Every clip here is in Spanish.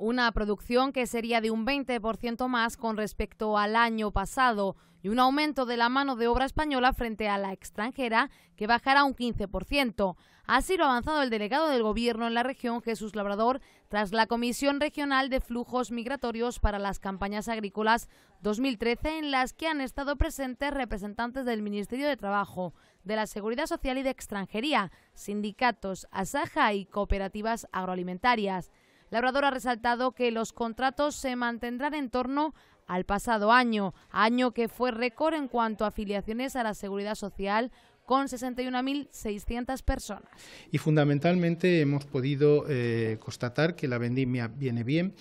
una producción que sería de un 20% más con respecto al año pasado y un aumento de la mano de obra española frente a la extranjera que bajará un 15%. Así lo ha avanzado el delegado del Gobierno en la región, Jesús Labrador, tras la Comisión Regional de Flujos Migratorios para las Campañas Agrícolas 2013, en las que han estado presentes representantes del Ministerio de Trabajo, de la Seguridad Social y de Extranjería, sindicatos, asaja y cooperativas agroalimentarias. La ha resaltado que los contratos se mantendrán en torno al pasado año, año que fue récord en cuanto a afiliaciones a la seguridad social con 61.600 personas. Y fundamentalmente hemos podido eh, constatar que la vendimia viene bien,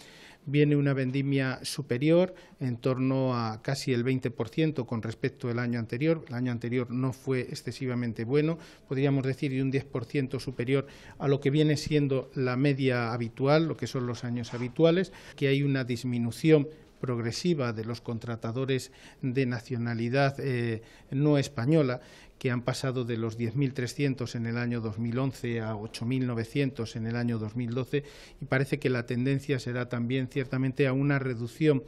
viene una vendimia superior en torno a casi el 20% con respecto al año anterior. El año anterior no fue excesivamente bueno, podríamos decir de un 10% superior a lo que viene siendo la media habitual, lo que son los años habituales, que hay una disminución progresiva de los contratadores de nacionalidad eh, no española, que han pasado de los 10.300 en el año 2011 a 8.900 en el año 2012 y parece que la tendencia será también ciertamente a una reducción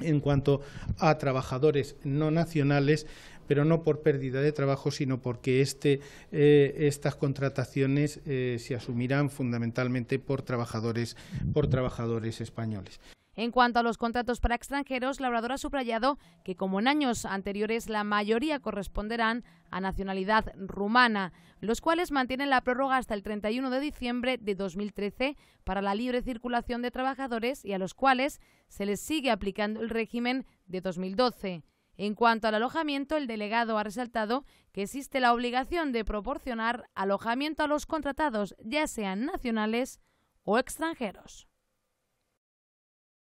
en cuanto a trabajadores no nacionales pero no por pérdida de trabajo, sino porque este, eh, estas contrataciones eh, se asumirán fundamentalmente por trabajadores españoles. En cuanto a los contratos para extranjeros, Labrador ha subrayado que, como en años anteriores, la mayoría corresponderán a nacionalidad rumana, los cuales mantienen la prórroga hasta el 31 de diciembre de 2013 para la libre circulación de trabajadores y a los cuales se les sigue aplicando el régimen de 2012. En cuanto al alojamiento, el delegado ha resaltado que existe la obligación de proporcionar alojamiento a los contratados, ya sean nacionales o extranjeros.